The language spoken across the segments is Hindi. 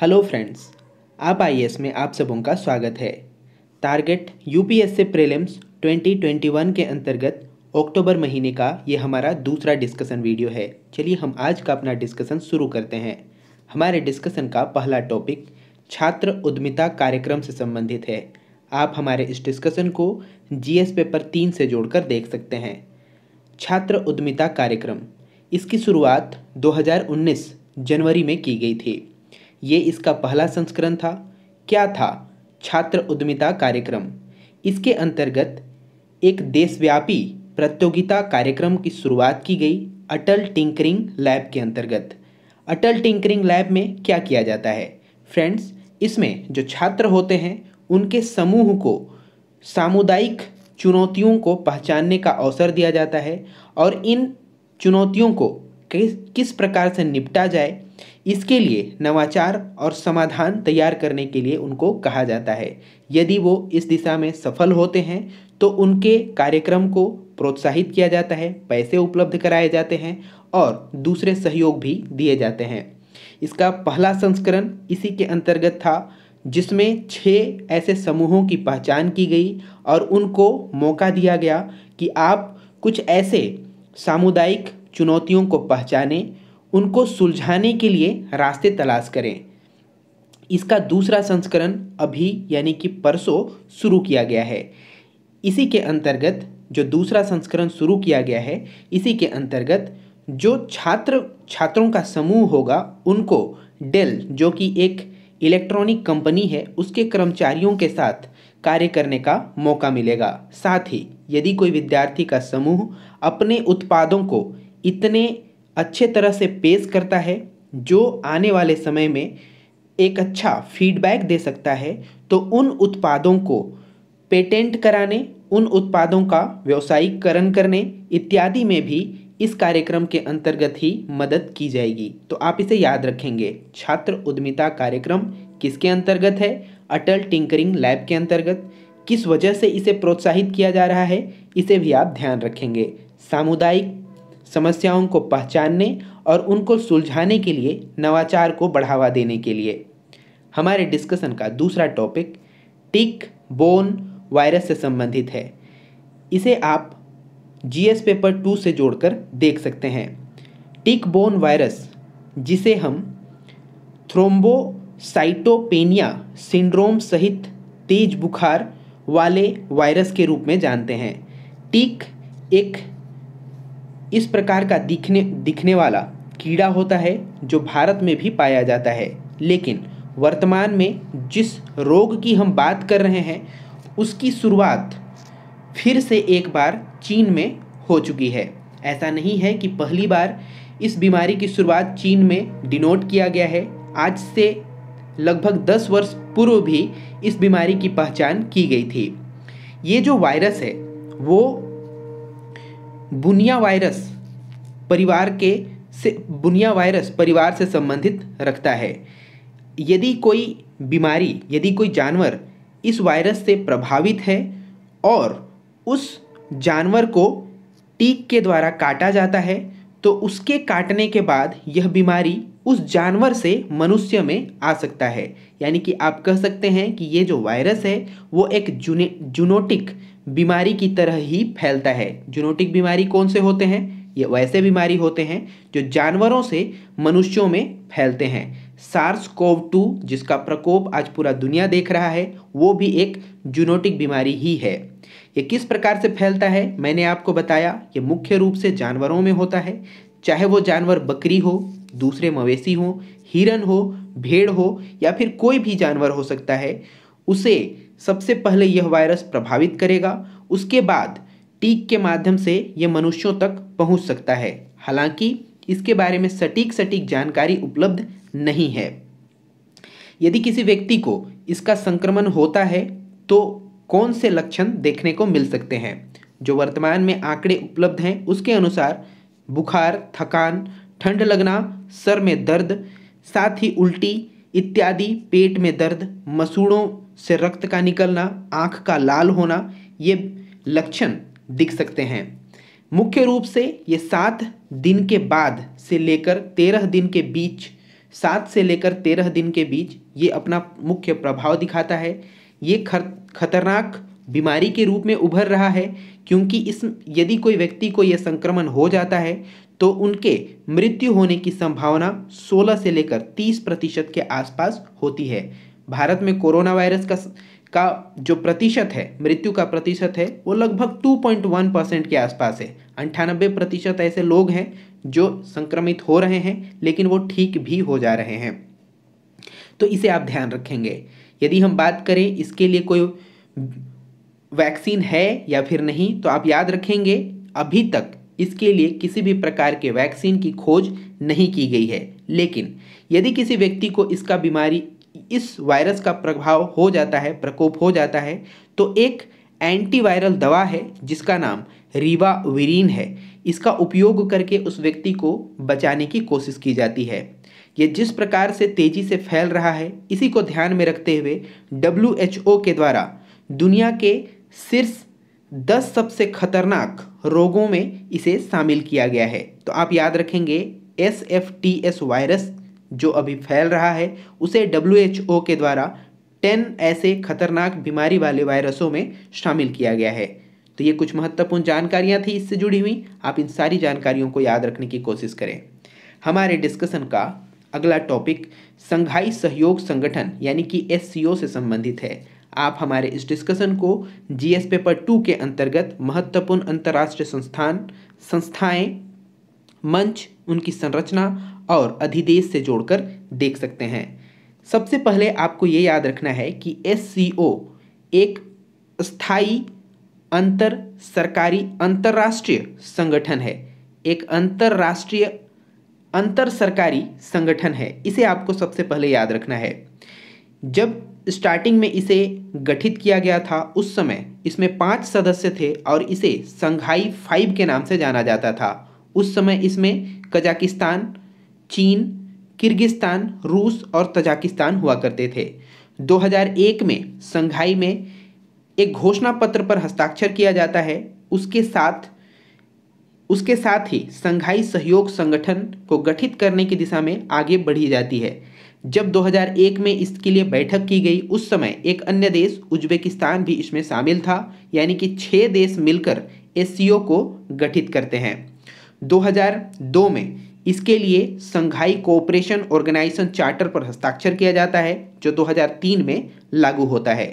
हेलो फ्रेंड्स आप आई में आप सबों का स्वागत है टारगेट यू यूपीएससी प्रीलिम्स 2021 के अंतर्गत अक्टूबर महीने का ये हमारा दूसरा डिस्कशन वीडियो है चलिए हम आज का अपना डिस्कशन शुरू करते हैं हमारे डिस्कशन का पहला टॉपिक छात्र उद्यमिता कार्यक्रम से संबंधित है आप हमारे इस डिस्कशन को जी पेपर तीन से जोड़कर देख सकते हैं छात्र उद्यमिता कार्यक्रम इसकी शुरुआत 2019 जनवरी में की गई थी ये इसका पहला संस्करण था क्या था छात्र उद्यमिता कार्यक्रम इसके अंतर्गत एक देशव्यापी प्रतियोगिता कार्यक्रम की शुरुआत की गई अटल टिंकरिंग लैब के अंतर्गत अटल टिंकरिंग लैब में क्या किया जाता है फ्रेंड्स इसमें जो छात्र होते हैं उनके समूह को सामुदायिक चुनौतियों को पहचानने का अवसर दिया जाता है और इन चुनौतियों को किस किस प्रकार से निपटा जाए इसके लिए नवाचार और समाधान तैयार करने के लिए उनको कहा जाता है यदि वो इस दिशा में सफल होते हैं तो उनके कार्यक्रम को प्रोत्साहित किया जाता है पैसे उपलब्ध कराए जाते हैं और दूसरे सहयोग भी दिए जाते हैं इसका पहला संस्करण इसी के अंतर्गत था जिसमें छः ऐसे समूहों की पहचान की गई और उनको मौका दिया गया कि आप कुछ ऐसे सामुदायिक चुनौतियों को पहचानें उनको सुलझाने के लिए रास्ते तलाश करें इसका दूसरा संस्करण अभी यानी कि परसों शुरू किया गया है इसी के अंतर्गत जो दूसरा संस्करण शुरू किया गया है इसी के अंतर्गत जो छात्र छात्रों का समूह होगा उनको डेल जो कि एक इलेक्ट्रॉनिक कंपनी है उसके कर्मचारियों के साथ कार्य करने का मौका मिलेगा साथ ही यदि कोई विद्यार्थी का समूह अपने उत्पादों को इतने अच्छे तरह से पेश करता है जो आने वाले समय में एक अच्छा फीडबैक दे सकता है तो उन उत्पादों को पेटेंट कराने उन उत्पादों का व्यवसायीकरण करने इत्यादि में भी इस कार्यक्रम के अंतर्गत ही मदद की जाएगी तो आप इसे याद रखेंगे छात्र उद्यमिता कार्यक्रम किसके अंतर्गत है अटल टिंकरिंग लैब के अंतर्गत किस वजह से इसे प्रोत्साहित किया जा रहा है इसे भी आप ध्यान रखेंगे सामुदायिक समस्याओं को पहचानने और उनको सुलझाने के लिए नवाचार को बढ़ावा देने के लिए हमारे डिस्कशन का दूसरा टॉपिक टिक बोन वायरस से संबंधित है इसे आप जीएस पेपर टू से जोड़कर देख सकते हैं टिक बोन वायरस जिसे हम थ्रोम्बोसाइटोपेनिया सिंड्रोम सहित तेज बुखार वाले वायरस के रूप में जानते हैं टिक एक इस प्रकार का दिखने दिखने वाला कीड़ा होता है जो भारत में भी पाया जाता है लेकिन वर्तमान में जिस रोग की हम बात कर रहे हैं उसकी शुरुआत फिर से एक बार चीन में हो चुकी है ऐसा नहीं है कि पहली बार इस बीमारी की शुरुआत चीन में डिनोट किया गया है आज से लगभग 10 वर्ष पूर्व भी इस बीमारी की पहचान की गई थी ये जो वायरस है वो बुनिया वायरस परिवार के से बुनिया वायरस परिवार से संबंधित रखता है यदि कोई बीमारी यदि कोई जानवर इस वायरस से प्रभावित है और उस जानवर को टीक के द्वारा काटा जाता है तो उसके काटने के बाद यह बीमारी उस जानवर से मनुष्य में आ सकता है यानी कि आप कह सकते हैं कि ये जो वायरस है वो एक जुने जूनोटिक बीमारी की तरह ही फैलता है जूनोटिक बीमारी कौन से होते हैं ये वैसे बीमारी होते हैं जो जानवरों से मनुष्यों में फैलते हैं सार्स कोव टू जिसका प्रकोप आज पूरा दुनिया देख रहा है वो भी एक जूनोटिक बीमारी ही है ये किस प्रकार से फैलता है मैंने आपको बताया ये मुख्य रूप से जानवरों में होता है चाहे वो जानवर बकरी हो दूसरे मवेशी हो हिरन हो भेड़ हो या फिर कोई भी जानवर हो सकता है उसे सबसे पहले यह वायरस प्रभावित करेगा उसके बाद टीक के माध्यम से ये मनुष्यों तक पहुंच सकता है हालांकि इसके बारे में सटीक सटीक जानकारी उपलब्ध नहीं है यदि किसी व्यक्ति को इसका संक्रमण होता है तो कौन से लक्षण देखने को मिल सकते हैं जो वर्तमान में आंकड़े उपलब्ध हैं उसके अनुसार बुखार थकान ठंड लगना सर में दर्द साथ ही उल्टी इत्यादि पेट में दर्द मसूड़ों से रक्त का निकलना आँख का लाल होना ये लक्षण दिख सकते हैं मुख्य रूप से ये सात दिन के बाद से लेकर तेरह दिन के बीच सात से लेकर तेरह दिन के बीच ये अपना मुख्य प्रभाव दिखाता है ये खर खतरनाक बीमारी के रूप में उभर रहा है क्योंकि इस यदि कोई व्यक्ति को यह संक्रमण हो जाता है तो उनके मृत्यु होने की संभावना 16 से लेकर 30 प्रतिशत के आसपास होती है भारत में कोरोना वायरस का का जो प्रतिशत है मृत्यु का प्रतिशत है वो लगभग 2.1 परसेंट के आसपास है अंठानबे प्रतिशत ऐसे लोग हैं जो संक्रमित हो रहे हैं लेकिन वो ठीक भी हो जा रहे हैं तो इसे आप ध्यान रखेंगे यदि हम बात करें इसके लिए कोई वैक्सीन है या फिर नहीं तो आप याद रखेंगे अभी तक इसके लिए किसी भी प्रकार के वैक्सीन की खोज नहीं की गई है लेकिन यदि किसी व्यक्ति को इसका बीमारी इस वायरस का प्रभाव हो जाता है प्रकोप हो जाता है तो एक एंटीवायरल दवा है जिसका नाम विरीन है इसका उपयोग करके उस व्यक्ति को बचाने की कोशिश की जाती है ये जिस प्रकार से तेजी से फैल रहा है इसी को ध्यान में रखते हुए डब्ल्यू के द्वारा दुनिया के शीर्ष दस सबसे खतरनाक रोगों में इसे शामिल किया गया है तो आप याद रखेंगे S F T S virus जो अभी फैल रहा है उसे डब्ल्यू के द्वारा टेन ऐसे खतरनाक बीमारी वाले वायरसों में शामिल किया गया है तो ये कुछ महत्वपूर्ण जानकारियाँ थी इससे जुड़ी हुई आप इन सारी जानकारियों को याद रखने की कोशिश करें हमारे डिस्कशन का अगला टॉपिक संघाई सहयोग संगठन यानी कि एस से संबंधित है आप हमारे इस डिस्कशन को जी एस पेपर टू के अंतर्गत महत्वपूर्ण अंतर्राष्ट्रीय संस्थान संस्थाएं मंच उनकी संरचना और अधिदेश से जोड़कर देख सकते हैं सबसे पहले आपको ये याद रखना है कि एस एक स्थायी अंतर सरकारी अंतर्राष्ट्रीय संगठन है एक अंतर्राष्ट्रीय अंतर सरकारी संगठन है इसे आपको सबसे पहले याद रखना है जब स्टार्टिंग में इसे गठित किया गया था उस समय इसमें पाँच सदस्य थे और इसे संघाई फाइव के नाम से जाना जाता था उस समय इसमें कजाकिस्तान चीन किर्गिस्तान रूस और तजाकिस्तान हुआ करते थे 2001 में संघाई में एक घोषणा पत्र पर हस्ताक्षर किया जाता है उसके साथ उसके साथ ही संघाई सहयोग संगठन को गठित करने की दिशा में आगे बढ़ी जाती है जब 2001 में इसके लिए बैठक की गई उस समय एक अन्य देश उज्बेकिस्तान भी इसमें शामिल था यानी कि छः देश मिलकर एस को गठित करते हैं 2002 में इसके लिए संघाई कोऑपरेशन ऑर्गेनाइजेशन चार्टर पर हस्ताक्षर किया जाता है जो 2003 में लागू होता है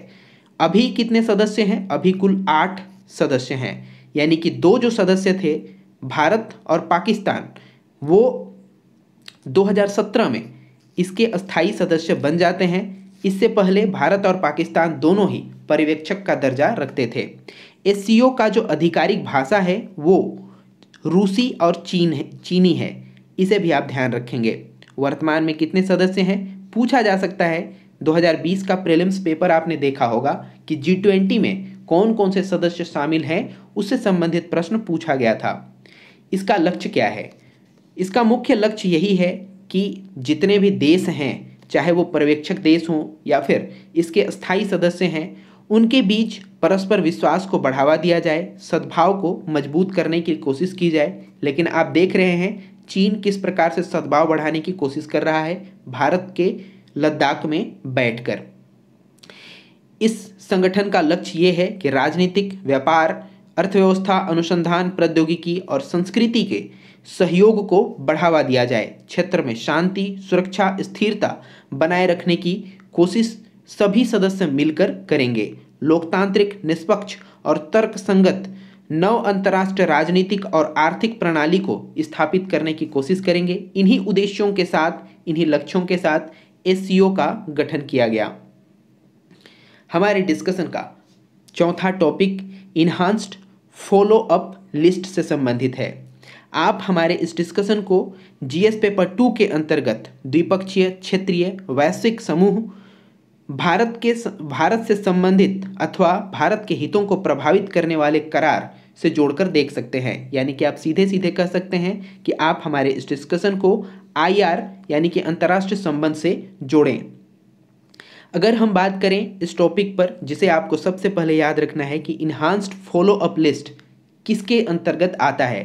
अभी कितने सदस्य हैं अभी कुल आठ सदस्य हैं यानी कि दो जो सदस्य थे भारत और पाकिस्तान वो 2017 में इसके स्थायी सदस्य बन जाते हैं इससे पहले भारत और पाकिस्तान दोनों ही पर्यवेक्षक का दर्जा रखते थे एस का जो आधिकारिक भाषा है वो रूसी और चीन है चीनी है इसे भी आप ध्यान रखेंगे वर्तमान में कितने सदस्य हैं पूछा जा सकता है 2020 का प्रीलिम्स पेपर आपने देखा होगा कि जी ट्वेंटी में कौन कौन से सदस्य शामिल हैं उससे संबंधित प्रश्न पूछा गया था इसका लक्ष्य क्या है इसका मुख्य लक्ष्य यही है कि जितने भी देश हैं चाहे वो पर्यवेक्षक देश हों या फिर इसके स्थायी सदस्य हैं उनके बीच परस्पर विश्वास को बढ़ावा दिया जाए सद्भाव को मजबूत करने की कोशिश की जाए लेकिन आप देख रहे हैं चीन किस प्रकार से सद्भाव बढ़ाने की कोशिश कर रहा है भारत के लद्दाख में बैठकर इस संगठन का लक्ष्य ये है कि राजनीतिक व्यापार अर्थव्यवस्था अनुसंधान प्रौद्योगिकी और संस्कृति के सहयोग को बढ़ावा दिया जाए क्षेत्र में शांति सुरक्षा स्थिरता बनाए रखने की कोशिश सभी सदस्य मिलकर करेंगे लोकतांत्रिक निष्पक्ष और तर्कसंगत नव अंतर्राष्ट्रीय राजनीतिक और आर्थिक प्रणाली को स्थापित करने की कोशिश करेंगे इन्हीं उद्देश्यों के साथ इन्हीं लक्ष्यों के साथ एस का गठन किया गया हमारे डिस्कशन का चौथा topic enhanced follow up list से संबंधित है आप हमारे इस डिस्कशन को जीएस पेपर टू के अंतर्गत द्विपक्षीय क्षेत्रीय वैश्विक समूह भारत के भारत से संबंधित अथवा भारत के हितों को प्रभावित करने वाले करार से जोड़कर देख सकते हैं यानी कि आप सीधे सीधे कह सकते हैं कि आप हमारे इस डिस्कशन को आई यानी कि अंतर्राष्ट्रीय संबंध से जोड़ें अगर हम बात करें इस टॉपिक पर जिसे आपको सबसे पहले याद रखना है कि इन्हांस्ड फॉलो अप लिस्ट किसके अंतर्गत आता है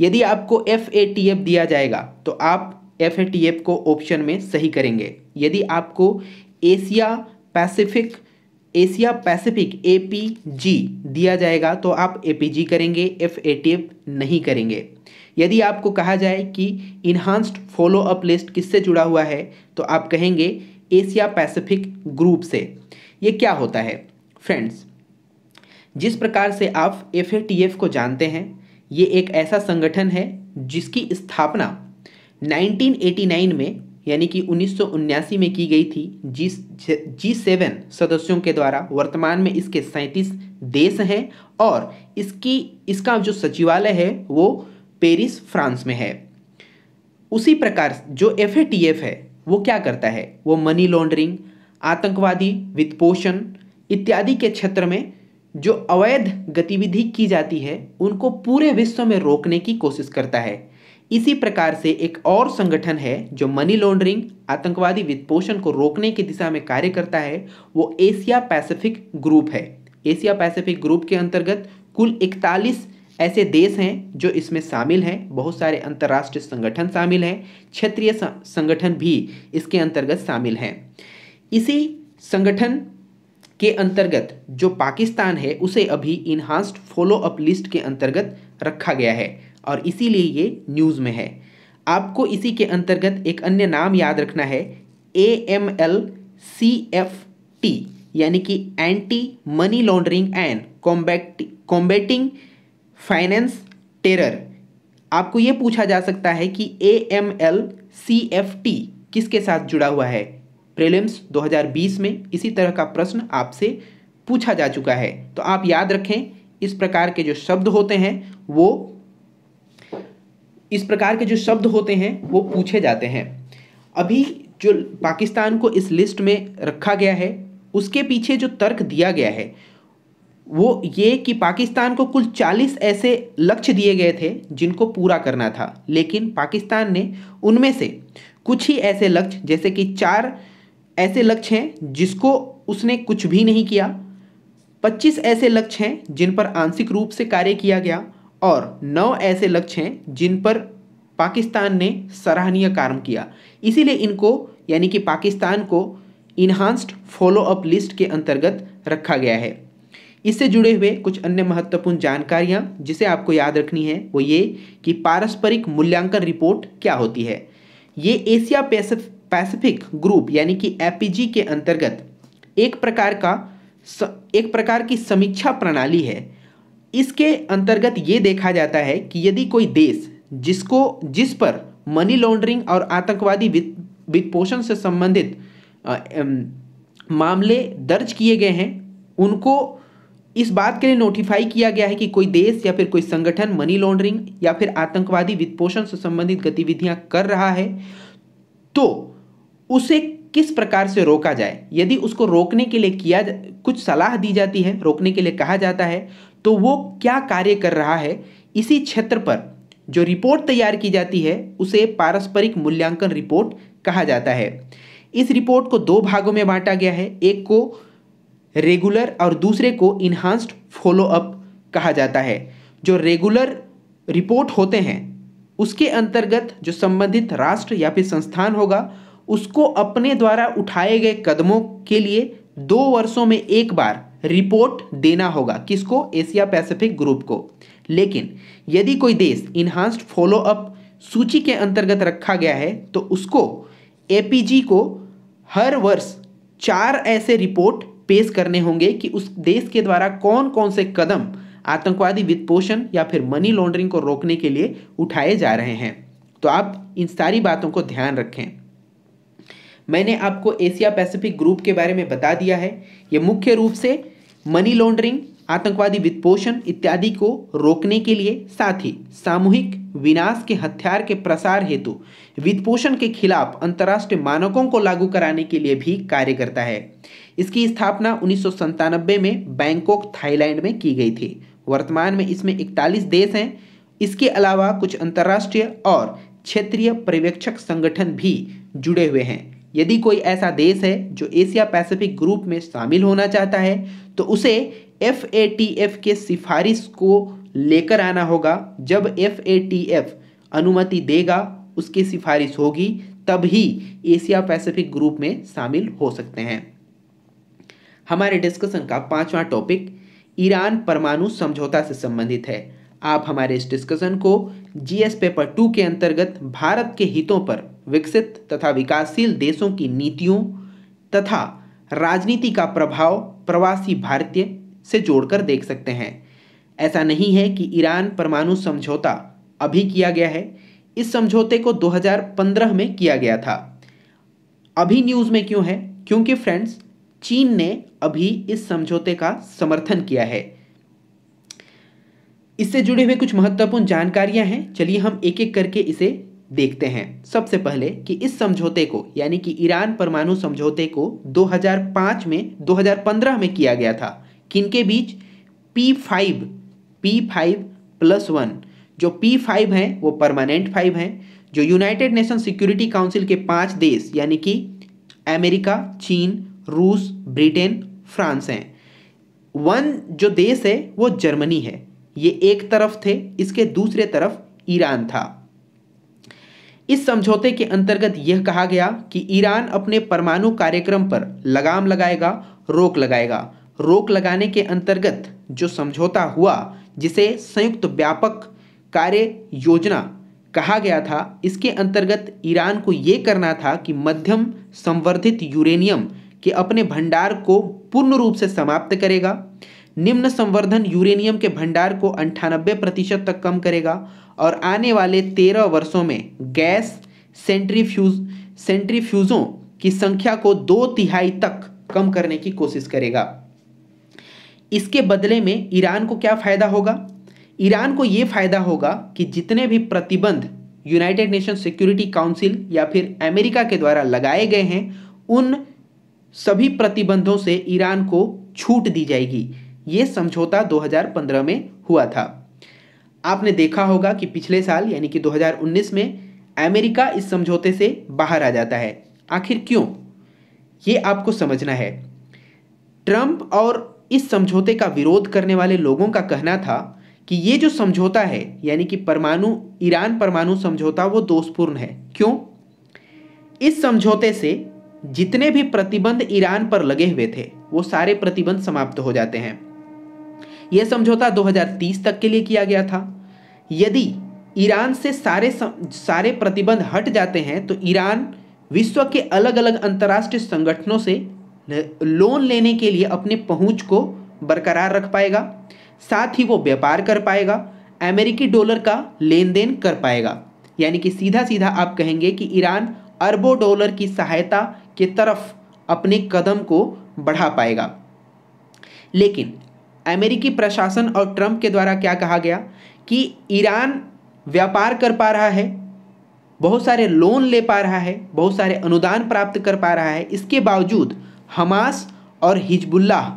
यदि आपको एफ ए टी एफ दिया जाएगा तो आप एफ ए टी एफ को ऑप्शन में सही करेंगे यदि आपको Asia Pacific Asia Pacific A P G दिया जाएगा तो आप ए पी जी करेंगे एफ ए टी एफ नहीं करेंगे यदि आपको कहा जाए कि इन्हांस्ड फॉलो अप लिस्ट किससे जुड़ा हुआ है तो आप कहेंगे एशिया पैसिफिक ग्रुप से ये क्या होता है फ्रेंड्स जिस प्रकार से आप एफ ए टी एफ को जानते हैं ये एक ऐसा संगठन है जिसकी स्थापना 1989 में यानी कि उन्नीस में की गई थी जी जी सेवन सदस्यों के द्वारा वर्तमान में इसके सैंतीस देश हैं और इसकी इसका जो सचिवालय है वो पेरिस फ्रांस में है उसी प्रकार जो एफ है वो क्या करता है वो मनी लॉन्ड्रिंग आतंकवादी वित्तपोषण इत्यादि के क्षेत्र में जो अवैध गतिविधि की जाती है उनको पूरे विश्व में रोकने की कोशिश करता है इसी प्रकार से एक और संगठन है जो मनी लॉन्ड्रिंग आतंकवादी वित्तपोषण को रोकने की दिशा में कार्य करता है वो एशिया पैसिफिक ग्रुप है एशिया पैसिफिक ग्रुप के अंतर्गत कुल इकतालीस ऐसे देश हैं जो इसमें शामिल हैं बहुत सारे अंतर्राष्ट्रीय संगठन शामिल हैं क्षेत्रीय संगठन भी इसके अंतर्गत शामिल हैं इसी संगठन के अंतर्गत जो पाकिस्तान है उसे अभी इन्हांस्ड फॉलो अप लिस्ट के अंतर्गत रखा गया है और इसीलिए ये न्यूज़ में है आपको इसी के अंतर्गत एक अन्य नाम याद रखना है A M L C F T यानी कि anti money laundering and combat combating finance terror आपको ये पूछा जा सकता है कि A M L C F T किसके साथ जुड़ा हुआ है प्रीलिम्स 2020 में इसी तरह का प्रश्न आपसे पूछा जा चुका है तो आप याद रखें इस प्रकार के जो शब्द होते हैं वो इस प्रकार के जो शब्द होते हैं वो पूछे जाते हैं अभी जो पाकिस्तान को इस लिस्ट में रखा गया है उसके पीछे जो तर्क दिया गया है वो ये कि पाकिस्तान को कुल 40 ऐसे लक्ष्य दिए गए थे जिनको पूरा करना था लेकिन पाकिस्तान ने उनमें से कुछ ही ऐसे लक्ष्य जैसे कि चार ऐसे लक्ष्य हैं जिसको उसने कुछ भी नहीं किया 25 ऐसे लक्ष्य हैं जिन पर आंशिक रूप से कार्य किया गया और नौ ऐसे लक्ष्य हैं जिन पर पाकिस्तान ने सराहनीय कार्य किया इसीलिए इनको यानी कि पाकिस्तान को इन्हांस्ड फॉलो अप लिस्ट के अंतर्गत रखा गया है इससे जुड़े हुए कुछ अन्य महत्वपूर्ण जानकारियाँ जिसे आपको याद रखनी है वो ये कि पारस्परिक मूल्यांकन रिपोर्ट क्या होती है ये एशिया पैसिफिक ग्रुप यानी कि एपीजी के अंतर्गत एक प्रकार का एक प्रकार की समीक्षा प्रणाली है इसके अंतर्गत ये देखा जाता है कि यदि कोई देश जिसको जिस पर मनी लॉन्ड्रिंग और आतंकवादी पोषण से संबंधित मामले दर्ज किए गए हैं उनको इस बात के लिए नोटिफाई किया गया है कि कोई देश या फिर कोई संगठन मनी लॉन्ड्रिंग या फिर आतंकवादी पोषण से संबंधित गतिविधियां कर रहा है तो उसे किस प्रकार से रोका जाए यदि उसको रोकने के लिए किया कुछ सलाह दी जाती है रोकने के लिए कहा जाता है तो वो क्या कार्य कर रहा है इसी क्षेत्र पर जो रिपोर्ट तैयार की जाती है उसे पारस्परिक मूल्यांकन रिपोर्ट कहा जाता है इस रिपोर्ट को दो भागों में बांटा गया है एक को रेगुलर और दूसरे को इन्हांस्ड फॉलोअप कहा जाता है जो रेगुलर रिपोर्ट होते हैं उसके अंतर्गत जो संबंधित राष्ट्र या फिर संस्थान होगा उसको अपने द्वारा उठाए गए कदमों के लिए दो वर्षों में एक बार रिपोर्ट देना होगा किसको एशिया पैसिफिक ग्रुप को लेकिन यदि कोई देश इन्हांस्ड फॉलो अप सूची के अंतर्गत रखा गया है तो उसको ए को हर वर्ष चार ऐसे रिपोर्ट पेश करने होंगे कि उस देश के द्वारा कौन कौन से कदम आतंकवादी पोषण या फिर मनी लॉन्ड्रिंग को रोकने के लिए उठाए जा रहे हैं तो आप इन सारी बातों को ध्यान रखें मैंने आपको एशिया पैसिफिक ग्रुप के बारे में बता दिया है ये मुख्य रूप से मनी लॉन्ड्रिंग आतंकवादी पोषण इत्यादि को रोकने के लिए साथ ही सामूहिक विनाश के हथियार के प्रसार हेतु पोषण के खिलाफ अंतर्राष्ट्रीय मानकों को लागू कराने के लिए भी कार्य करता है इसकी स्थापना उन्नीस में बैंकॉक थाईलैंड में की गई थी वर्तमान में इसमें इकतालीस देश हैं इसके अलावा कुछ अंतर्राष्ट्रीय और क्षेत्रीय पर्यवेक्षक संगठन भी जुड़े हुए हैं यदि कोई ऐसा देश है जो एशिया पैसिफिक ग्रुप में शामिल होना चाहता है तो उसे एफ ए टी एफ के सिफारिश को लेकर आना होगा जब एफ ए टी एफ अनुमति देगा उसकी सिफारिश होगी तब ही एशिया पैसिफिक ग्रुप में शामिल हो सकते हैं हमारे डिस्कशन का पांचवा टॉपिक ईरान परमाणु समझौता से संबंधित है आप हमारे इस डिस्कशन को जीएस पेपर टू के अंतर्गत भारत के हितों पर विकसित तथा विकासशील देशों की नीतियों तथा राजनीति का प्रभाव प्रवासी भारतीय से जोड़कर देख सकते हैं ऐसा नहीं है कि ईरान परमाणु समझौता अभी किया गया है इस समझौते को 2015 में किया गया था अभी न्यूज़ में क्यों है क्योंकि फ्रेंड्स चीन ने अभी इस समझौते का समर्थन किया है इससे जुड़े हुए कुछ महत्वपूर्ण जानकारियां हैं चलिए हम एक एक करके इसे देखते हैं सबसे पहले कि इस समझौते को यानी कि ईरान परमाणु समझौते को 2005 में 2015 में किया गया था किनके बीच P five P five plus one जो पी फाइव हैं वो परमानेंट फाइव हैं जो यूनाइटेड नेशन सिक्योरिटी काउंसिल के पांच देश यानी कि अमेरिका चीन रूस ब्रिटेन फ्रांस हैं वन जो देश है वो जर्मनी है ये एक तरफ थे इसके दूसरे तरफ ईरान था इस समझौते के अंतर्गत यह कहा गया कि ईरान अपने परमाणु कार्यक्रम पर लगाम लगाएगा रोक लगाएगा रोक लगाने के अंतर्गत जो समझौता हुआ जिसे संयुक्त व्यापक कार्य योजना कहा गया था इसके अंतर्गत ईरान को ये करना था कि मध्यम संवर्धित यूरेनियम के अपने भंडार को पूर्ण रूप से समाप्त करेगा निम्न संवर्धन यूरेनियम के भंडार को अंठानबे प्रतिशत तक कम करेगा और आने वाले तेरह वर्षों में गैस सेंट्रीफ्यूज सेंट्रीफ्यूज़ों की संख्या को दो तिहाई तक कम करने की कोशिश करेगा इसके बदले में ईरान को क्या फ़ायदा होगा ईरान को यह फ़ायदा होगा कि जितने भी प्रतिबंध यूनाइटेड नेशन सिक्योरिटी काउंसिल या फिर अमेरिका के द्वारा लगाए गए हैं उन सभी प्रतिबंधों से ईरान को छूट दी जाएगी ये समझौता 2015 में हुआ था आपने देखा होगा कि पिछले साल यानी कि 2019 में अमेरिका इस समझौते से बाहर आ जाता है आखिर क्यों ये आपको समझना है ट्रंप और इस समझौते का विरोध करने वाले लोगों का कहना था कि ये जो समझौता है यानी कि परमाणु ईरान परमाणु समझौता वो दोषपूर्ण है क्यों इस समझौते से जितने भी प्रतिबंध ईरान पर लगे हुए थे वो सारे प्रतिबंध समाप्त हो जाते हैं यह समझौता 2030 तक के लिए किया गया था यदि ईरान से सारे सम, सारे प्रतिबंध हट जाते हैं तो ईरान विश्व के अलग अलग अंतर्राष्ट्रीय संगठनों से लोन लेने के लिए अपने पहुंच को बरकरार रख पाएगा साथ ही वो व्यापार कर पाएगा अमेरिकी डॉलर का लेन देन कर पाएगा यानी कि सीधा सीधा आप कहेंगे कि ईरान अरबों डॉलर की सहायता के तरफ अपने कदम को बढ़ा पाएगा लेकिन अमेरिकी प्रशासन और ट्रंप के द्वारा क्या कहा गया कि ईरान व्यापार कर पा रहा है बहुत सारे लोन ले पा रहा है बहुत सारे अनुदान प्राप्त कर पा रहा है इसके बावजूद हमास और हिजबुल्लाह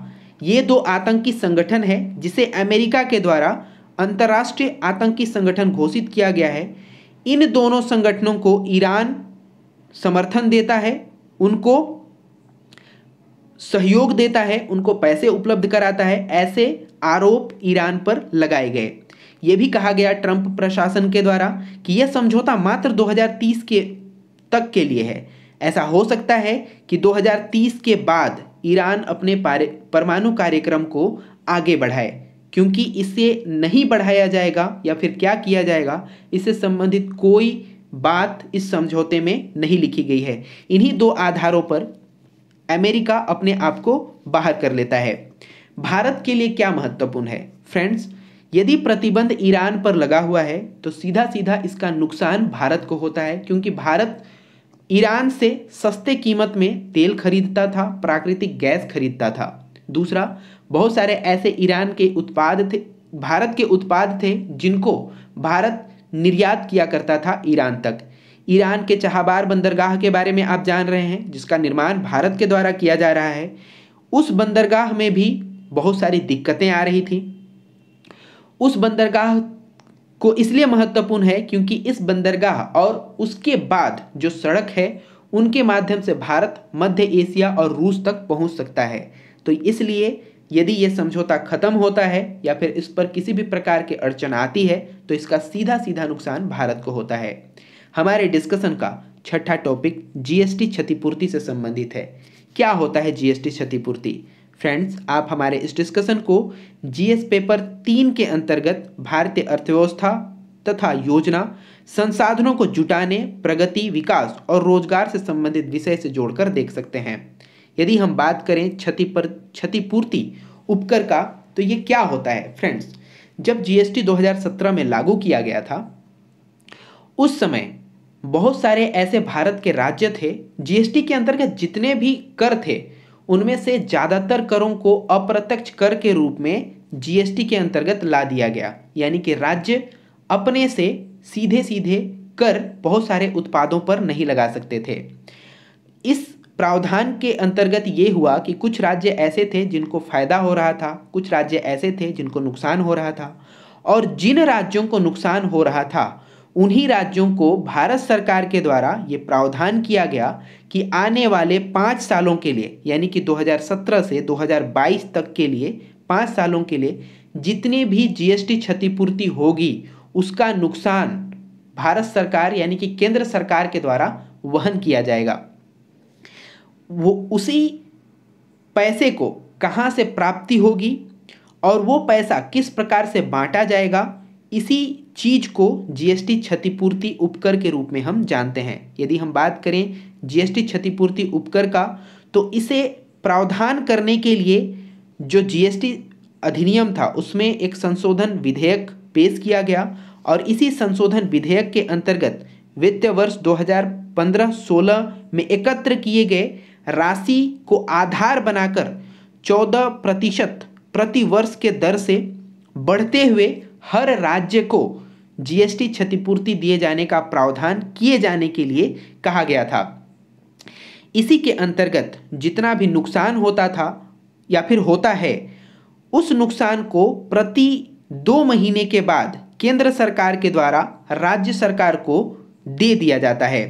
ये दो आतंकी संगठन है जिसे अमेरिका के द्वारा अंतर्राष्ट्रीय आतंकी संगठन घोषित किया गया है इन दोनों संगठनों को ईरान समर्थन देता है उनको सहयोग देता है उनको पैसे उपलब्ध कराता है ऐसे आरोप ईरान पर लगाए गए ये भी कहा गया ट्रंप प्रशासन के द्वारा कि यह समझौता मात्र 2030 के तक के लिए है ऐसा हो सकता है कि 2030 के बाद ईरान अपने परमाणु कार्यक्रम को आगे बढ़ाए क्योंकि इसे नहीं बढ़ाया जाएगा या फिर क्या किया जाएगा इससे संबंधित कोई बात इस समझौते में नहीं लिखी गई है इन्हीं दो आधारों पर अमेरिका अपने आप को बाहर कर लेता है भारत के लिए क्या महत्वपूर्ण है फ्रेंड्स यदि प्रतिबंध ईरान पर लगा हुआ है तो सीधा सीधा इसका नुकसान भारत को होता है क्योंकि भारत ईरान से सस्ते कीमत में तेल खरीदता था प्राकृतिक गैस खरीदता था दूसरा बहुत सारे ऐसे ईरान के उत्पाद थे भारत के उत्पाद थे जिनको भारत निर्यात किया करता था ईरान तक ईरान के चहाबार बंदरगाह के बारे में आप जान रहे हैं जिसका निर्माण भारत के द्वारा किया जा रहा है उस बंदरगाह में भी बहुत सारी दिक्कतें आ रही थी उस बंदरगाह को इसलिए महत्वपूर्ण है क्योंकि इस बंदरगाह और उसके बाद जो सड़क है उनके माध्यम से भारत मध्य एशिया और रूस तक पहुंच सकता है तो इसलिए यदि ये समझौता खत्म होता है या फिर इस पर किसी भी प्रकार की अड़चन आती है तो इसका सीधा सीधा नुकसान भारत को होता है हमारे डिस्कशन का छठा टॉपिक जीएसटी क्षतिपूर्ति से संबंधित है क्या होता है जीएसटी क्षतिपूर्ति फ्रेंड्स आप हमारे इस डिस्कशन को जीएस पेपर तीन के अंतर्गत भारतीय अर्थव्यवस्था तथा योजना संसाधनों को जुटाने प्रगति विकास और रोजगार से संबंधित विषय से जोड़कर देख सकते हैं यदि हम बात करें क्षति पर क्षतिपूर्ति उपकर का तो ये क्या होता है फ्रेंड्स जब जीएसटी 2017 में लागू किया गया था उस समय बहुत सारे ऐसे भारत के राज्य थे जीएसटी के अंतर्गत जितने भी कर थे उनमें से ज़्यादातर करों को अप्रत्यक्ष कर के रूप में जीएसटी के अंतर्गत ला दिया गया यानी कि राज्य अपने से सीधे सीधे कर बहुत सारे उत्पादों पर नहीं लगा सकते थे इस प्रावधान के अंतर्गत ये हुआ कि कुछ राज्य ऐसे थे जिनको फ़ायदा हो रहा था कुछ राज्य ऐसे थे जिनको नुकसान हो रहा था और जिन राज्यों को नुकसान हो रहा था उन्हीं राज्यों को भारत सरकार के द्वारा ये प्रावधान किया गया कि आने वाले पाँच सालों के लिए यानी कि 2017 से 2022 तक के लिए पाँच सालों के लिए जितनी भी जीएसटी क्षतिपूर्ति होगी उसका नुकसान भारत सरकार यानी कि केंद्र सरकार के द्वारा वहन किया जाएगा वो उसी पैसे को कहाँ से प्राप्ति होगी और वो पैसा किस प्रकार से बांटा जाएगा इसी चीज़ को जीएसटी क्षतिपूर्ति उपकर के रूप में हम जानते हैं यदि हम बात करें जीएसटी क्षतिपूर्ति उपकर का तो इसे प्रावधान करने के लिए जो जीएसटी अधिनियम था उसमें एक संशोधन विधेयक पेश किया गया और इसी संशोधन विधेयक के अंतर्गत वित्त वर्ष 2015-16 में एकत्र किए गए राशि को आधार बनाकर 14 प्रतिशत प्रति वर्ष के दर से बढ़ते हुए हर राज्य को जीएसटी क्षतिपूर्ति दिए जाने का प्रावधान किए जाने के लिए कहा गया था इसी के अंतर्गत जितना भी नुकसान होता था या फिर होता है उस नुकसान को प्रति दो महीने के बाद केंद्र सरकार के द्वारा राज्य सरकार को दे दिया जाता है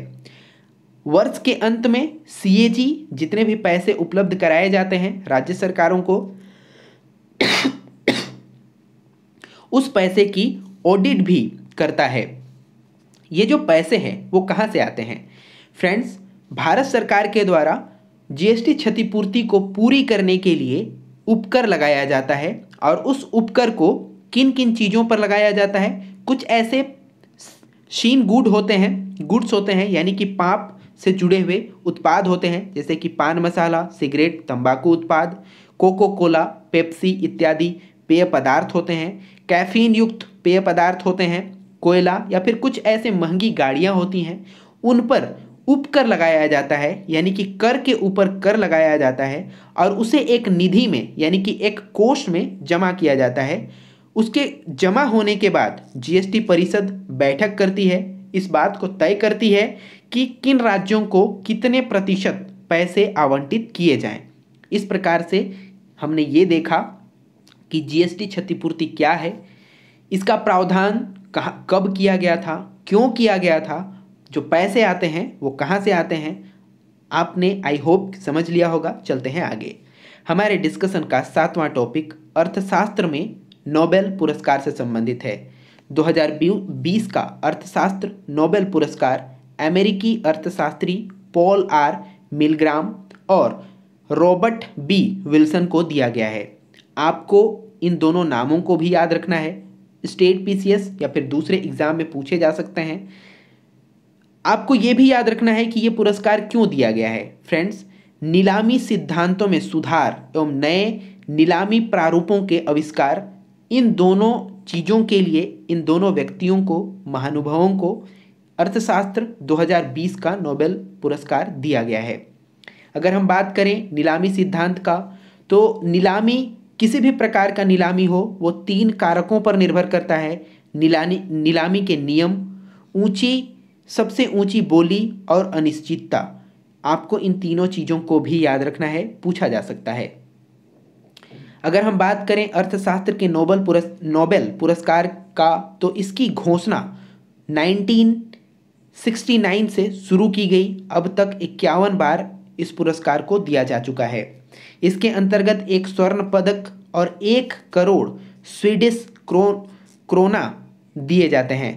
वर्ष के अंत में सीएजी जितने भी पैसे उपलब्ध कराए जाते हैं राज्य सरकारों को उस पैसे की ऑडिट भी करता है ये जो पैसे हैं वो कहाँ से आते हैं फ्रेंड्स भारत सरकार के द्वारा जीएसटी क्षतिपूर्ति को पूरी करने के लिए उपकर लगाया जाता है और उस उपकर को किन किन चीज़ों पर लगाया जाता है कुछ ऐसे शीन गुड होते हैं गुड्स होते हैं यानी कि पाप से जुड़े हुए उत्पाद होते हैं जैसे कि पान मसाला सिगरेट तंबाकू उत्पाद कोको कोला पेप्सी इत्यादि पेय पदार्थ होते हैं कैफीन युक्त पेय पदार्थ होते हैं कोयला या फिर कुछ ऐसे महंगी गाड़ियाँ होती हैं उन पर उपकर लगाया जाता है यानी कि कर के ऊपर कर लगाया जाता है और उसे एक निधि में यानी कि एक कोष में जमा किया जाता है उसके जमा होने के बाद जीएसटी परिषद बैठक करती है इस बात को तय करती है कि किन राज्यों को कितने प्रतिशत पैसे आवंटित किए जाएं इस प्रकार से हमने ये देखा कि जीएसटी क्षतिपूर्ति क्या है इसका प्रावधान कहाँ कब किया गया था क्यों किया गया था जो पैसे आते हैं वो कहाँ से आते हैं आपने आई होप समझ लिया होगा चलते हैं आगे हमारे डिस्कशन का सातवां टॉपिक अर्थशास्त्र में नोबेल पुरस्कार से संबंधित है 2020 का अर्थशास्त्र नोबेल पुरस्कार अमेरिकी अर्थशास्त्री पॉल आर मिलग्राम और रॉबर्ट बी विल्सन को दिया गया है आपको इन दोनों नामों को भी याद रखना है स्टेट पीसीएस या फिर दूसरे एग्जाम में पूछे जा सकते हैं आपको ये भी याद रखना है कि ये पुरस्कार क्यों दिया गया है फ्रेंड्स नीलामी सिद्धांतों में सुधार एवं नए नीलामी प्रारूपों के आविष्कार इन दोनों चीज़ों के लिए इन दोनों व्यक्तियों को महानुभावों को अर्थशास्त्र 2020 का नोबेल पुरस्कार दिया गया है अगर हम बात करें नीलामी सिद्धांत का तो नीलामी किसी भी प्रकार का नीलामी हो वो तीन कारकों पर निर्भर करता है नीलामी नीलामी के नियम ऊंची सबसे ऊंची बोली और अनिश्चितता आपको इन तीनों चीज़ों को भी याद रखना है पूछा जा सकता है अगर हम बात करें अर्थशास्त्र के नोबल पुरस् नोबेल पुरस्कार का तो इसकी घोषणा 1969 से शुरू की गई अब तक इक्यावन बार इस पुरस्कार को दिया जा चुका है इसके अंतर्गत एक स्वर्ण पदक और एक करोड़ स्वीडिश क्रो क्रोना दिए जाते हैं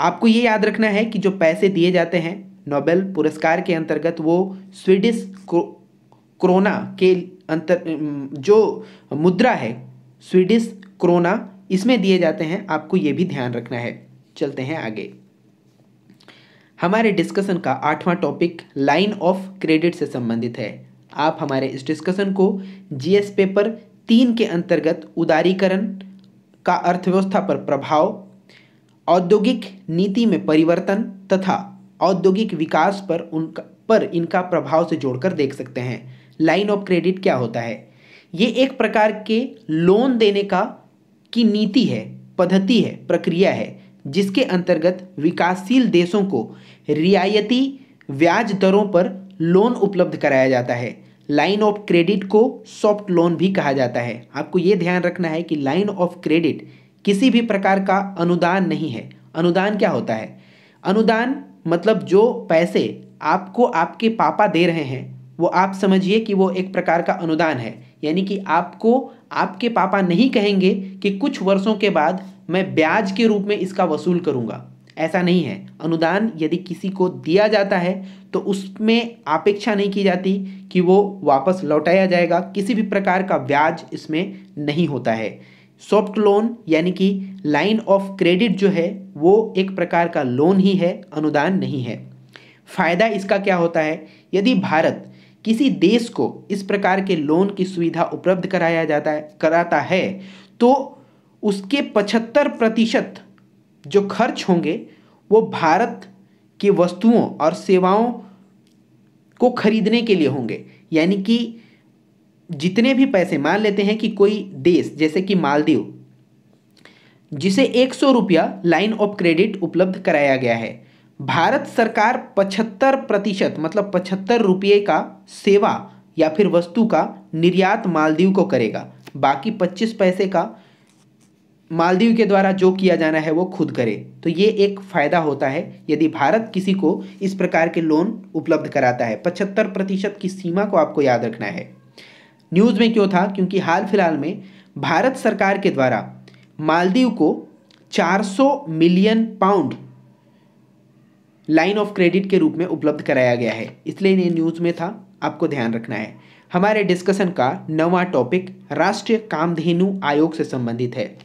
आपको ये याद रखना है कि जो पैसे दिए जाते हैं नोबेल पुरस्कार के अंतर्गत वो स्वीडिश क्रो, क्रोना के अंतर जो मुद्रा है स्वीडिश क्रोना इसमें दिए जाते हैं आपको ये भी ध्यान रखना है चलते हैं आगे हमारे डिस्कशन का आठवां टॉपिक लाइन ऑफ क्रेडिट से संबंधित है आप हमारे इस डिस्कशन को जीएस पेपर तीन के अंतर्गत उदारीकरण का अर्थव्यवस्था पर प्रभाव औद्योगिक नीति में परिवर्तन तथा औद्योगिक विकास पर उनका पर इनका प्रभाव से जोड़कर देख सकते हैं लाइन ऑफ क्रेडिट क्या होता है ये एक प्रकार के लोन देने का की नीति है पद्धति है प्रक्रिया है जिसके अंतर्गत विकासशील देशों को रियायती ब्याज दरों पर लोन उपलब्ध कराया जाता है लाइन ऑफ क्रेडिट को सॉफ्ट लोन भी कहा जाता है आपको ये ध्यान रखना है कि लाइन ऑफ क्रेडिट किसी भी प्रकार का अनुदान नहीं है अनुदान क्या होता है अनुदान मतलब जो पैसे आपको आपके पापा दे रहे हैं वो आप समझिए कि वो एक प्रकार का अनुदान है यानी कि आपको आपके पापा नहीं कहेंगे कि कुछ वर्षों के बाद मैं ब्याज के रूप में इसका वसूल करूँगा ऐसा नहीं है अनुदान यदि किसी को दिया जाता है तो उसमें अपेक्षा नहीं की जाती कि वो वापस लौटाया जाएगा किसी भी प्रकार का ब्याज इसमें नहीं होता है सॉफ्ट लोन यानी कि लाइन ऑफ क्रेडिट जो है वो एक प्रकार का लोन ही है अनुदान नहीं है फ़ायदा इसका क्या होता है यदि भारत किसी देश को इस प्रकार के लोन की सुविधा उपलब्ध कराया जाता है कराता है तो उसके पचहत्तर प्रतिशत जो खर्च होंगे वो भारत कि वस्तुओं और सेवाओं को खरीदने के लिए होंगे यानी कि जितने भी पैसे मान लेते हैं कि कोई देश जैसे कि मालदीव जिसे एक सौ रुपया लाइन ऑफ क्रेडिट उपलब्ध कराया गया है भारत सरकार पचहत्तर प्रतिशत मतलब पचहत्तर रुपये का सेवा या फिर वस्तु का निर्यात मालदीव को करेगा बाकी पच्चीस पैसे का मालदीव के द्वारा जो किया जाना है वो खुद करे तो ये एक फ़ायदा होता है यदि भारत किसी को इस प्रकार के लोन उपलब्ध कराता है पचहत्तर प्रतिशत की सीमा को आपको याद रखना है न्यूज़ में क्यों था क्योंकि हाल फिलहाल में भारत सरकार के द्वारा मालदीव को 400 million pound line of credit के रूप में उपलब्ध कराया गया है इसलिए ये न्यूज़ में था आपको ध्यान रखना है हमारे डिस्कशन का नवा टॉपिक राष्ट्रीय कामधेनु आयोग से संबंधित है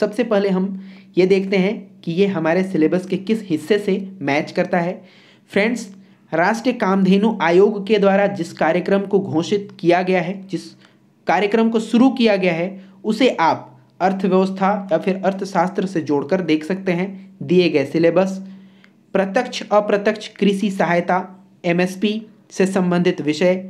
सबसे पहले हम ये देखते हैं कि ये हमारे सिलेबस के किस हिस्से से मैच करता है फ्रेंड्स राष्ट्रीय कामधेनु आयोग के द्वारा जिस कार्यक्रम को घोषित किया गया है जिस कार्यक्रम को शुरू किया गया है उसे आप अर्थव्यवस्था या फिर अर्थशास्त्र से जोड़कर देख सकते हैं दिए गए सिलेबस प्रत्यक्ष अप्रत्यक्ष कृषि सहायता एमएसपी से संबंधित विषय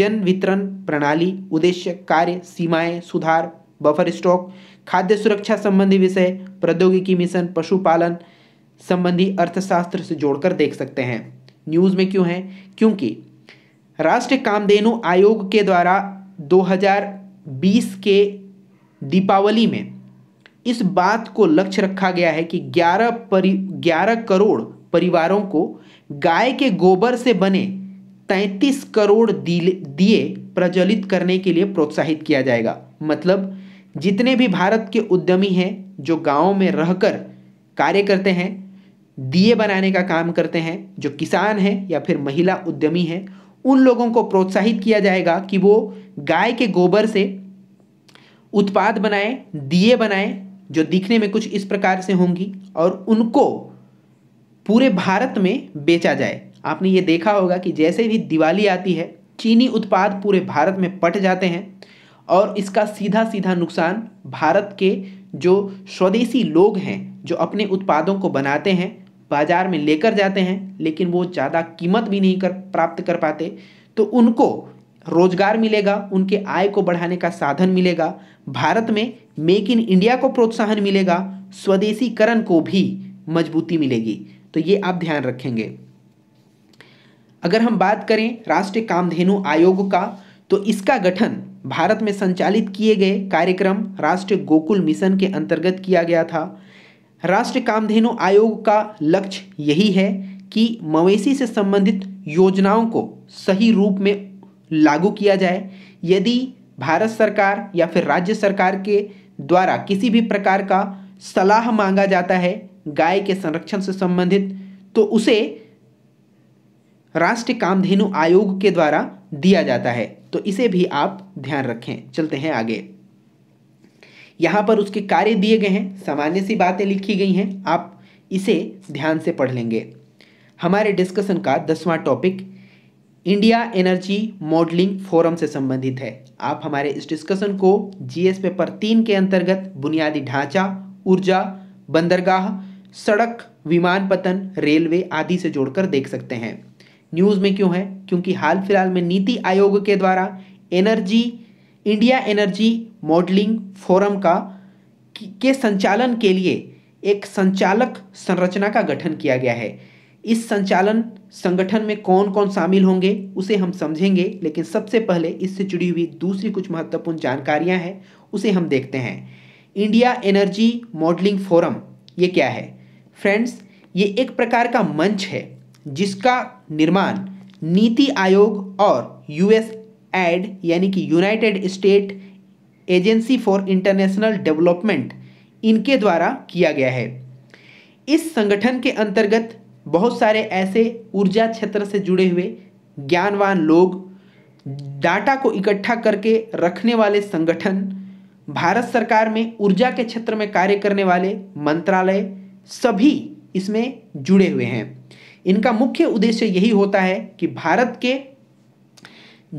जन वितरण प्रणाली उद्देश्य कार्य सीमाएं सुधार बफर स्टॉक खाद्य सुरक्षा संबंधी विषय प्रौद्योगिकी मिशन पशुपालन संबंधी अर्थशास्त्र से जोड़कर देख सकते हैं न्यूज़ में क्यों है क्योंकि राष्ट्रीय कामधेनु आयोग के द्वारा 2020 के दीपावली में इस बात को लक्ष्य रखा गया है कि 11 परि ग्यारह करोड़ परिवारों को गाय के गोबर से बने 33 करोड़ दिए प्रज्वलित करने के लिए प्रोत्साहित किया जाएगा मतलब जितने भी भारत के उद्यमी हैं जो गाँव में रहकर कार्य करते हैं दिए बनाने का काम करते हैं जो किसान हैं या फिर महिला उद्यमी हैं उन लोगों को प्रोत्साहित किया जाएगा कि वो गाय के गोबर से उत्पाद बनाएं दिए बनाएं जो दिखने में कुछ इस प्रकार से होंगी और उनको पूरे भारत में बेचा जाए आपने ये देखा होगा कि जैसे भी दिवाली आती है चीनी उत्पाद पूरे भारत में पट जाते हैं और इसका सीधा सीधा नुकसान भारत के जो स्वदेशी लोग हैं जो अपने उत्पादों को बनाते हैं बाज़ार में लेकर जाते हैं लेकिन वो ज़्यादा कीमत भी नहीं कर प्राप्त कर पाते तो उनको रोजगार मिलेगा उनके आय को बढ़ाने का साधन मिलेगा भारत में मेक इन इंडिया को प्रोत्साहन मिलेगा स्वदेशीकरण को भी मजबूती मिलेगी तो ये आप ध्यान रखेंगे अगर हम बात करें राष्ट्रीय कामधेनु आयोग का तो इसका गठन भारत में संचालित किए गए कार्यक्रम राष्ट्रीय गोकुल मिशन के अंतर्गत किया गया था राष्ट्रीय कामधेनु आयोग का लक्ष्य यही है कि मवेशी से संबंधित योजनाओं को सही रूप में लागू किया जाए यदि भारत सरकार या फिर राज्य सरकार के द्वारा किसी भी प्रकार का सलाह मांगा जाता है गाय के संरक्षण से संबंधित तो उसे राष्ट्रीय कामधेनु आयोग के द्वारा दिया जाता है तो इसे भी आप ध्यान रखें चलते हैं आगे यहाँ पर उसके कार्य दिए गए हैं सामान्य सी बातें लिखी गई हैं आप इसे ध्यान से पढ़ लेंगे हमारे डिस्कशन का दसवां topic India energy modelling forum से संबंधित है आप हमारे इस डिस्कशन को जीएस पेपर तीन के अंतर्गत बुनियादी ढांचा ऊर्जा बंदरगाह सड़क विमान पतन रेलवे आदि से जोड़कर देख सकते हैं न्यूज़ में क्यों है क्योंकि हाल फिलहाल में नीति आयोग के द्वारा energy India energy modelling forum का के संचालन के लिए एक संचालक संरचना का गठन किया गया है इस संचालन संगठन में कौन कौन शामिल होंगे उसे हम समझेंगे लेकिन सबसे पहले इससे जुड़ी हुई दूसरी कुछ महत्वपूर्ण जानकारियां हैं उसे हम देखते हैं इंडिया एनर्जी मॉडलिंग फोरम ये क्या है फ्रेंड्स ये एक प्रकार का मंच है जिसका निर्माण नीति आयोग और यूएस एड यानी कि United State agency for international development इनके द्वारा किया गया है इस संगठन के अंतर्गत बहुत सारे ऐसे ऊर्जा क्षेत्र से जुड़े हुए ज्ञानवान लोग डाटा को इकट्ठा करके रखने वाले संगठन भारत सरकार में ऊर्जा के क्षेत्र में कार्य करने वाले मंत्रालय सभी इसमें जुड़े हुए हैं इनका मुख्य उद्देश्य यही होता है कि भारत के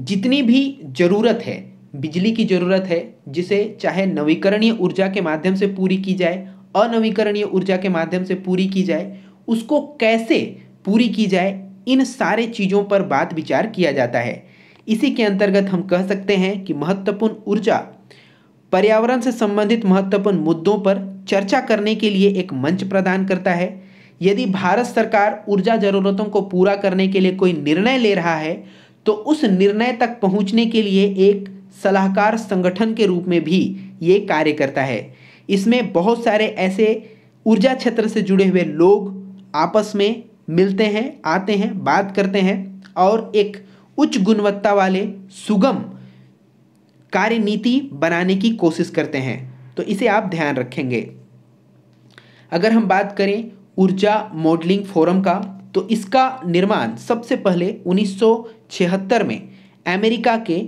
जितनी भी ज़रूरत है बिजली की ज़रूरत है जिसे चाहे नवीकरणीय ऊर्जा के माध्यम से पूरी की जाए अनवीकरणीय ऊर्जा के माध्यम से पूरी की जाए उसको कैसे पूरी की जाए इन सारे चीज़ों पर बात विचार किया जाता है इसी के अंतर्गत हम कह सकते हैं कि महत्वपूर्ण ऊर्जा पर्यावरण से संबंधित महत्वपूर्ण मुद्दों पर चर्चा करने के लिए एक मंच प्रदान करता है यदि भारत सरकार ऊर्जा जरूरतों को पूरा करने के लिए कोई निर्णय ले रहा है तो उस निर्णय तक पहुंचने के लिए एक सलाहकार संगठन के रूप में भी ये कार्य करता है इसमें बहुत सारे ऐसे ऊर्जा क्षेत्र से जुड़े हुए लोग आपस में मिलते हैं आते हैं बात करते हैं और एक उच्च गुणवत्ता वाले सुगम कार्य नीति बनाने की कोशिश करते हैं तो इसे आप ध्यान रखेंगे अगर हम बात करें ऊर्जा मॉडलिंग फोरम का तो इसका निर्माण सबसे पहले 1976 में अमेरिका के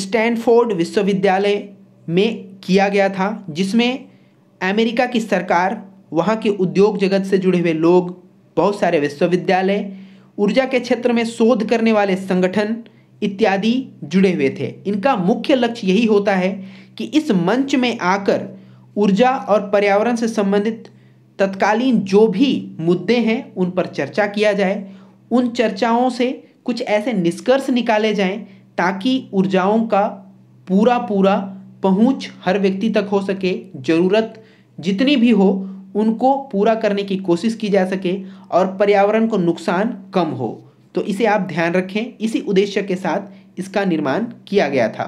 स्टैनफोर्ड विश्वविद्यालय में किया गया था जिसमें अमेरिका की सरकार वहाँ के उद्योग जगत से जुड़े हुए लोग बहुत सारे विश्वविद्यालय ऊर्जा के क्षेत्र में शोध करने वाले संगठन इत्यादि जुड़े हुए थे इनका मुख्य लक्ष्य यही होता है कि इस मंच में आकर ऊर्जा और पर्यावरण से संबंधित तत्कालीन जो भी मुद्दे हैं उन पर चर्चा किया जाए उन चर्चाओं से कुछ ऐसे निष्कर्ष निकाले जाएं ताकि ऊर्जाओं का पूरा पूरा पहुंच हर व्यक्ति तक हो सके ज़रूरत जितनी भी हो उनको पूरा करने की कोशिश की जा सके और पर्यावरण को नुकसान कम हो तो इसे आप ध्यान रखें इसी उद्देश्य के साथ इसका निर्माण किया गया था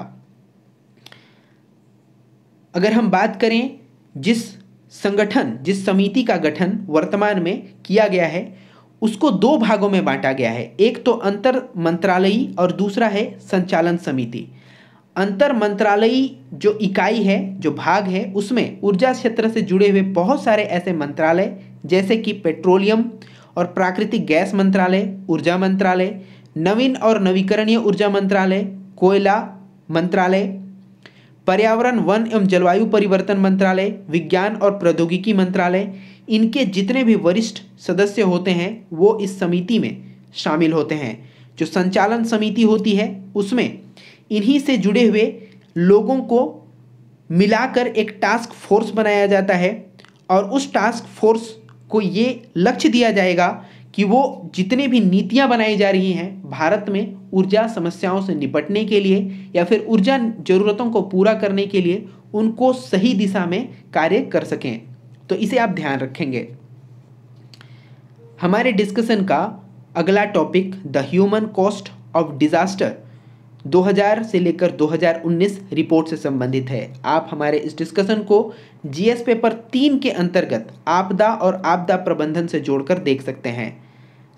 अगर हम बात करें जिस संगठन जिस समिति का गठन वर्तमान में किया गया है उसको दो भागों में बांटा गया है एक तो अंतर मंत्रालयी और दूसरा है संचालन समिति अंतर मंत्रालयी जो इकाई है जो भाग है उसमें ऊर्जा क्षेत्र से जुड़े हुए बहुत सारे ऐसे मंत्रालय जैसे कि पेट्रोलियम और प्राकृतिक गैस मंत्रालय ऊर्जा मंत्रालय नवीन और नवीकरणीय ऊर्जा मंत्रालय कोयला मंत्रालय पर्यावरण वन एवं जलवायु परिवर्तन मंत्रालय विज्ञान और प्रौद्योगिकी मंत्रालय इनके जितने भी वरिष्ठ सदस्य होते हैं वो इस समिति में शामिल होते हैं जो संचालन समिति होती है उसमें इन्हीं से जुड़े हुए लोगों को मिलाकर एक टास्क फोर्स बनाया जाता है और उस टास्क फोर्स को ये लक्ष्य दिया जाएगा कि वो जितने भी नीतियां बनाई जा रही हैं भारत में ऊर्जा समस्याओं से निपटने के लिए या फिर ऊर्जा ज़रूरतों को पूरा करने के लिए उनको सही दिशा में कार्य कर सकें तो इसे आप ध्यान रखेंगे हमारे डिस्कशन का अगला topic the human cost of disaster 2000 से लेकर 2019 रिपोर्ट से संबंधित है आप हमारे इस डिस्कशन को जीएस पेपर तीन के अंतर्गत आपदा और आपदा प्रबंधन से जोड़कर देख सकते हैं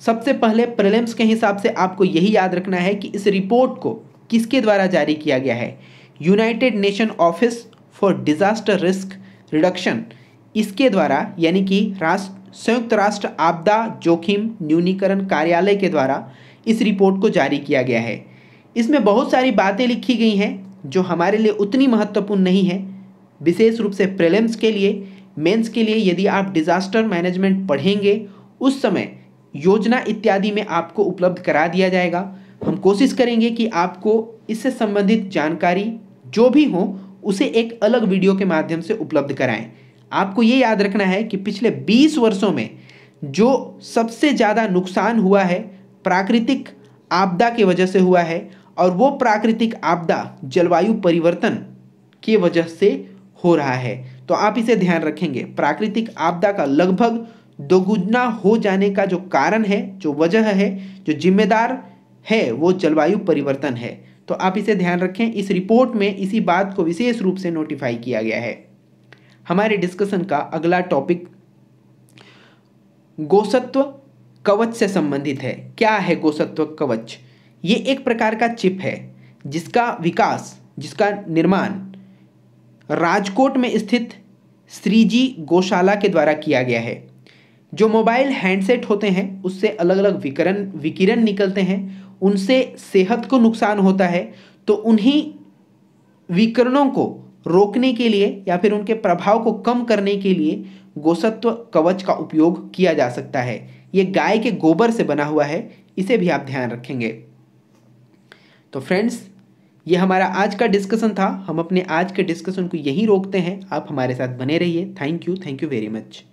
सबसे पहले प्रलिम्स के हिसाब से आपको यही याद रखना है कि इस रिपोर्ट को किसके द्वारा जारी किया गया है United Nation office for disaster risk reduction इसके द्वारा यानी कि राष्ट्र संयुक्त राष्ट्र आपदा जोखिम न्यूनीकरण कार्यालय के द्वारा इस रिपोर्ट को जारी किया गया है इसमें बहुत सारी बातें लिखी गई हैं जो हमारे लिए उतनी महत्वपूर्ण नहीं है विशेष रूप से प्रेलम्स के लिए मेंस के लिए यदि आप डिजास्टर मैनेजमेंट पढ़ेंगे उस समय योजना इत्यादि में आपको उपलब्ध करा दिया जाएगा हम कोशिश करेंगे कि आपको इससे संबंधित जानकारी जो भी हो उसे एक अलग वीडियो के माध्यम से उपलब्ध कराएं आपको ये याद रखना है कि पिछले 20 वर्षों में जो सबसे ज़्यादा नुकसान हुआ है प्राकृतिक आपदा की वजह से हुआ है और वो प्राकृतिक आपदा जलवायु परिवर्तन की वजह से हो रहा है तो आप इसे ध्यान रखेंगे प्राकृतिक आपदा का लगभग दोगुना हो जाने का जो कारण है जो वजह है जो जिम्मेदार है वो जलवायु परिवर्तन है तो आप इसे ध्यान रखें इस रिपोर्ट में इसी बात को विशेष रूप से नोटिफाई किया गया है हमारे डिस्कशन का अगला टॉपिक गोसत्व कवच से संबंधित है क्या है गोसत्व कवच ये एक प्रकार का चिप है जिसका विकास जिसका निर्माण राजकोट में स्थित श्रीजी गौशाला के द्वारा किया गया है जो मोबाइल हैंडसेट होते हैं उससे अलग अलग विकरण विकिरण निकलते हैं उनसे सेहत को नुकसान होता है तो उन्हीं विकरणों को रोकने के लिए या फिर उनके प्रभाव को कम करने के लिए गोसत्व कवच का उपयोग किया जा सकता है ये गाय के गोबर से बना हुआ है इसे भी आप ध्यान रखेंगे तो फ्रेंड्स ये हमारा आज का डिस्कशन था हम अपने आज के डिस्कशन को यहीं रोकते हैं आप हमारे साथ बने रहिए thank you thank you very much